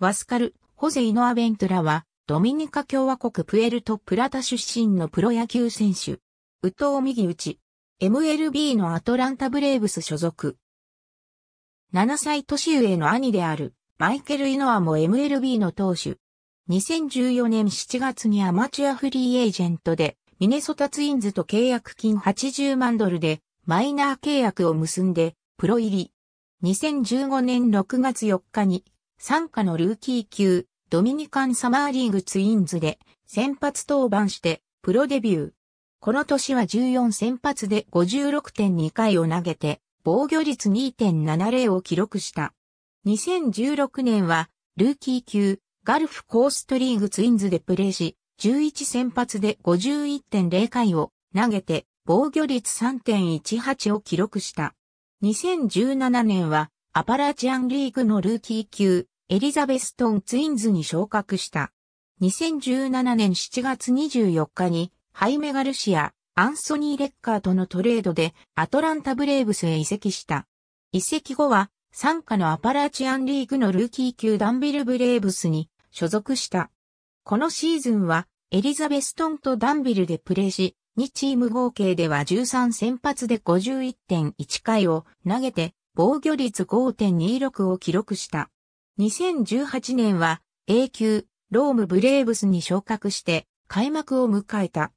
ワスカル、ホゼイノアベントラは、ドミニカ共和国プエルトプラタ出身のプロ野球選手。ウト藤右打ち。MLB のアトランタブレーブス所属。7歳年上の兄である、マイケル・イノアも MLB の投手。2014年7月にアマチュアフリーエージェントで、ミネソタツインズと契約金80万ドルで、マイナー契約を結んで、プロ入り。2015年6月4日に、参加のルーキー級、ドミニカンサマーリーグツインズで先発登板してプロデビュー。この年は14先発で56.2回を投げて防御率2.70を記録した。2016年はルーキー級ガルフコーストリーグツインズでプレーし11先発で51.0回を投げて防御率3.18を記録した。2017年はアパラチアンリーグのルーキー級、エリザベストンツインズに昇格した。2017年7月24日に、ハイメガルシア、アンソニー・レッカーとのトレードで、アトランタ・ブレーブスへ移籍した。移籍後は、参加のアパラチアンリーグのルーキー級ダンビル・ブレーブスに所属した。このシーズンは、エリザベストンとダンビルでプレーし、2チーム合計では13先発で51.1回を投げて防御率5.26を記録した。2018年は A 級ロームブレーブスに昇格して開幕を迎えた。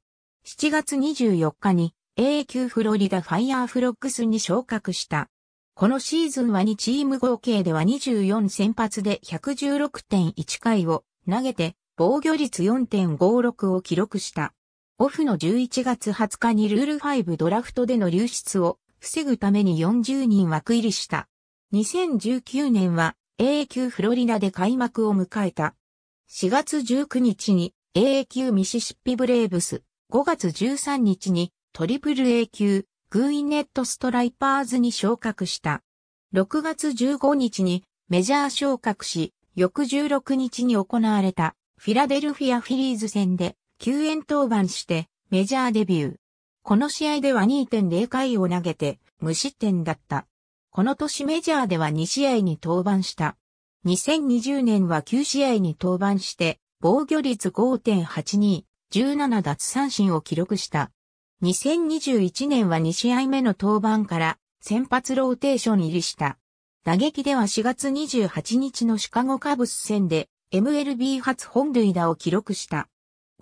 7月24日に A 級フロリダファイヤーフロックスに昇格した。このシーズンは2チーム合計では24先発で116.1回を投げて防御率4.56を記録した。オフの11月20日にルール5ドラフトでの流出を防ぐために40人枠入りした。2019年は AA 級フロリダで開幕を迎えた。4月19日に AA 級ミシシッピブレーブス、5月13日にトリプル A 級グーインネットストライパーズに昇格した。6月15日にメジャー昇格し、翌16日に行われたフィラデルフィアフィリーズ戦で救援登板してメジャーデビュー。この試合では2.0回を投げて無失点だった。この年メジャーでは2試合に登板した。2020年は9試合に登板して、防御率5.82、17奪三振を記録した。2021年は2試合目の登板から先発ローテーション入りした。打撃では4月28日のシカゴカブス戦で MLB 初本塁打を記録した。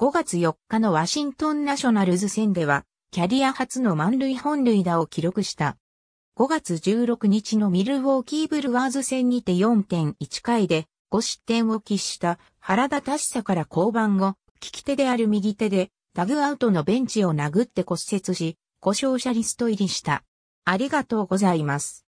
5月4日のワシントンナショナルズ戦ではキャリア初の満塁本塁打を記録した。5月16日のミルウォーキーブルワーズ戦にて4.1回で5失点を喫した原田達者から降板後、利き手である右手でダグアウトのベンチを殴って骨折し、故障者リスト入りした。ありがとうございます。